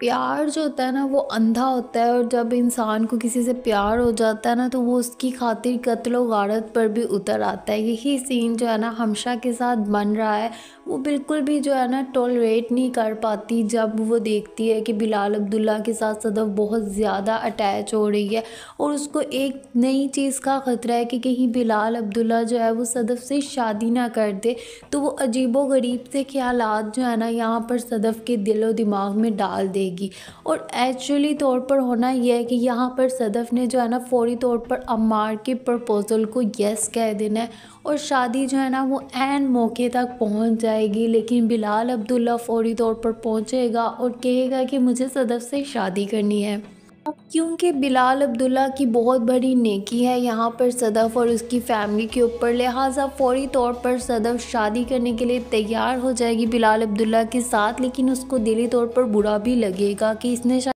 प्यार जो होता है ना वो अंधा होता है और जब इंसान को किसी से प्यार हो जाता है ना तो वो उसकी खातिर कत्लो गारत पर भी उतर आता है यही सीन जो है ना हमशा के साथ बन रहा है वो बिल्कुल भी जो है ना टॉलरेट नहीं कर पाती जब वो देखती है कि बिलाल अब्दुल्ला के साथ सदफ बहुत ज़्यादा अटैच हो रही है और उसको एक नई चीज़ का ख़तरा है कि कहीं बिलाल अब्दुल्ला जो है वो सदफ से शादी ना कर दे तो वो अजीबो गरीब से ख्याल जो है ना यहाँ पर सदफ के दिलो दिमाग में डाल दे देगी और एक्चुअली तौर पर होना यह है कि यहाँ पर सदफ़ ने जो है ना फौरी तौर पर अमार के प्रपोज़ल को यस कह देना है और शादी जो है ना वो एन मौके तक पहुँच जाएगी लेकिन बिलाल अब्दुल्ला फौरी तौर पर पहुँचेगा और कहेगा कि मुझे सदफ़ से शादी करनी है क्योंकि बिलाल अब्दुल्ला की बहुत बड़ी नेकी है यहाँ पर सदफ़ और उसकी फैमिली के ऊपर लिहाजा फौरी तौर पर सदफ़ शादी करने के लिए तैयार हो जाएगी बिलाल अब्दुल्ला के साथ लेकिन उसको दिली तौर पर बुरा भी लगेगा कि इसने